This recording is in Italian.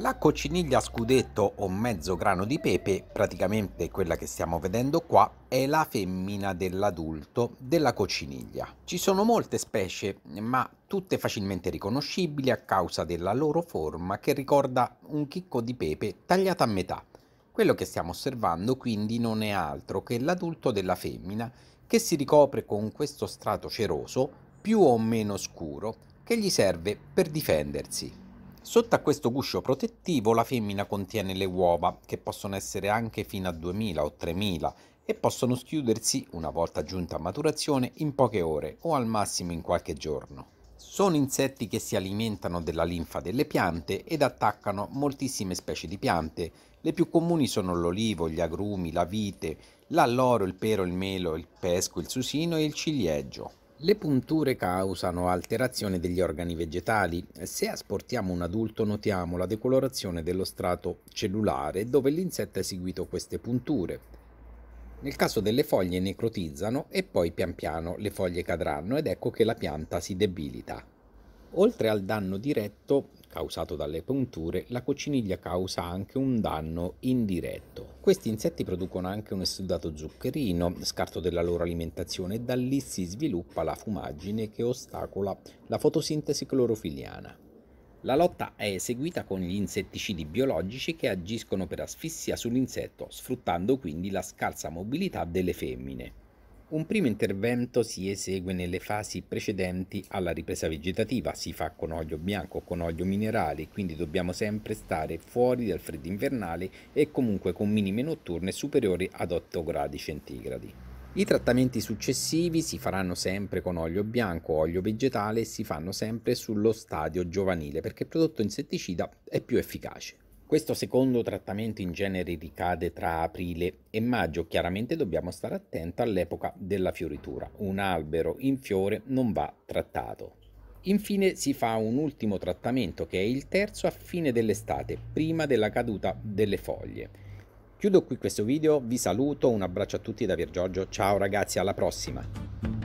La cocciniglia scudetto o mezzo grano di pepe, praticamente quella che stiamo vedendo qua, è la femmina dell'adulto della cocciniglia. Ci sono molte specie, ma tutte facilmente riconoscibili a causa della loro forma che ricorda un chicco di pepe tagliato a metà. Quello che stiamo osservando quindi non è altro che l'adulto della femmina che si ricopre con questo strato ceroso più o meno scuro che gli serve per difendersi. Sotto a questo guscio protettivo la femmina contiene le uova, che possono essere anche fino a 2000 o 3000 e possono schiudersi, una volta giunta a maturazione, in poche ore o al massimo in qualche giorno. Sono insetti che si alimentano della linfa delle piante ed attaccano moltissime specie di piante. Le più comuni sono l'olivo, gli agrumi, la vite, l'alloro, il pero, il melo, il pesco, il susino e il ciliegio. Le punture causano alterazione degli organi vegetali. Se asportiamo un adulto notiamo la decolorazione dello strato cellulare dove l'insetto ha eseguito queste punture. Nel caso delle foglie necrotizzano e poi pian piano le foglie cadranno ed ecco che la pianta si debilita. Oltre al danno diretto causato dalle punture, la cocciniglia causa anche un danno indiretto. Questi insetti producono anche un essudato zuccherino, scarto della loro alimentazione, e da lì si sviluppa la fumaggine che ostacola la fotosintesi clorofiliana. La lotta è eseguita con gli insetticidi biologici che agiscono per asfissia sull'insetto, sfruttando quindi la scarsa mobilità delle femmine. Un primo intervento si esegue nelle fasi precedenti alla ripresa vegetativa, si fa con olio bianco o con olio minerale, quindi dobbiamo sempre stare fuori dal freddo invernale e comunque con minime notturne superiori ad 8 gradi centigradi. I trattamenti successivi si faranno sempre con olio bianco o olio vegetale e si fanno sempre sullo stadio giovanile perché il prodotto insetticida è più efficace. Questo secondo trattamento in genere ricade tra aprile e maggio, chiaramente dobbiamo stare attenti all'epoca della fioritura. Un albero in fiore non va trattato. Infine si fa un ultimo trattamento che è il terzo a fine dell'estate, prima della caduta delle foglie. Chiudo qui questo video, vi saluto, un abbraccio a tutti da Piergiorgio, ciao ragazzi, alla prossima!